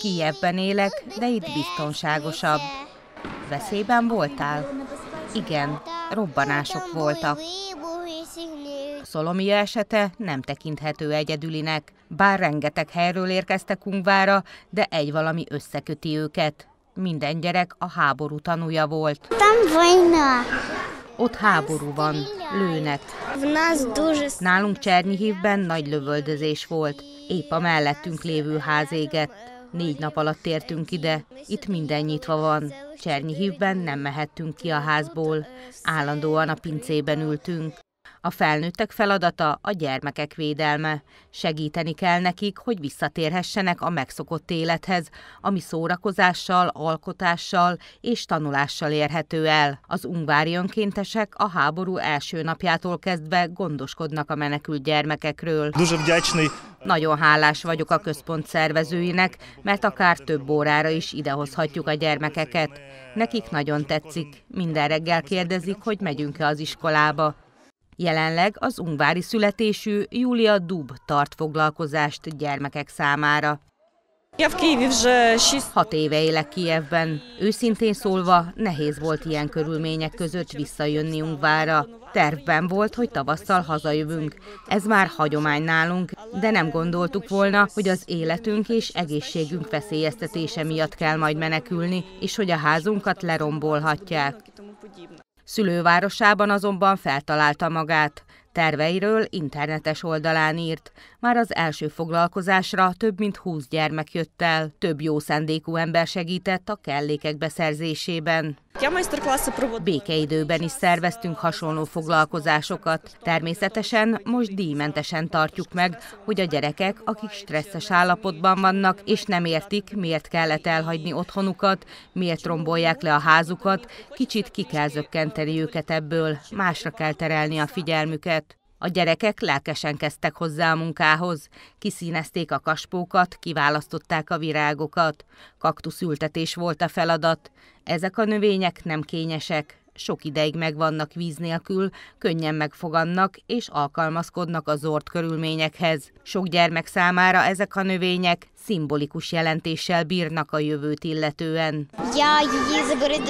Kijebben élek, de itt biztonságosabb. Veszélyben voltál? Igen, robbanások voltak. Szolomia esete nem tekinthető egyedülinek. Bár rengeteg helyről érkeztek Ungvára, de egy valami összeköti őket. Minden gyerek a háború tanúja volt. Tam vajna. Ott háború van, lőnek. Nálunk Csernyihívben nagy lövöldözés volt. Épp a mellettünk lévő ház égett. Négy nap alatt értünk ide, itt minden nyitva van. Csernyihívben nem mehettünk ki a házból, állandóan a pincében ültünk. A felnőttek feladata a gyermekek védelme. Segíteni kell nekik, hogy visszatérhessenek a megszokott élethez, ami szórakozással, alkotással és tanulással érhető el. Az ungvári önkéntesek a háború első napjától kezdve gondoskodnak a menekült gyermekekről. Nagyon hálás vagyok a központ szervezőinek, mert akár több órára is idehozhatjuk a gyermekeket. Nekik nagyon tetszik. Minden reggel kérdezik, hogy megyünk-e az iskolába. Jelenleg az ungvári születésű Julia Dub tart foglalkozást gyermekek számára. Hat éve élek Kijevben. Őszintén szólva, nehéz volt ilyen körülmények között visszajönni Ungvára. Tervben volt, hogy tavasszal hazajövünk. Ez már hagyomány nálunk, de nem gondoltuk volna, hogy az életünk és egészségünk veszélyeztetése miatt kell majd menekülni, és hogy a házunkat lerombolhatják. Szülővárosában azonban feltalálta magát. Terveiről internetes oldalán írt. Már az első foglalkozásra több mint húsz gyermek jött el. Több jó szendékú ember segített a kellékek beszerzésében. Békeidőben is szerveztünk hasonló foglalkozásokat. Természetesen most díjmentesen tartjuk meg, hogy a gyerekek, akik stresszes állapotban vannak, és nem értik, miért kellett elhagyni otthonukat, miért rombolják le a házukat, kicsit ki kell zökkenteni őket ebből, másra kell terelni a figyelmüket. A gyerekek lelkesen kezdtek hozzá a munkához, kiszínezték a kaspókat, kiválasztották a virágokat, kaktuszültetés volt a feladat. Ezek a növények nem kényesek, sok ideig megvannak víz nélkül, könnyen megfogannak és alkalmazkodnak az zord körülményekhez. Sok gyermek számára ezek a növények szimbolikus jelentéssel bírnak a jövőt illetően.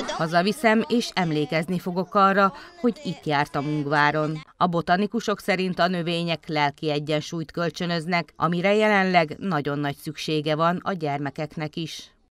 Hazaviszem és emlékezni fogok arra, hogy itt jártam Ungváron. A botanikusok szerint a növények lelki egyensúlyt kölcsönöznek, amire jelenleg nagyon nagy szüksége van a gyermekeknek is.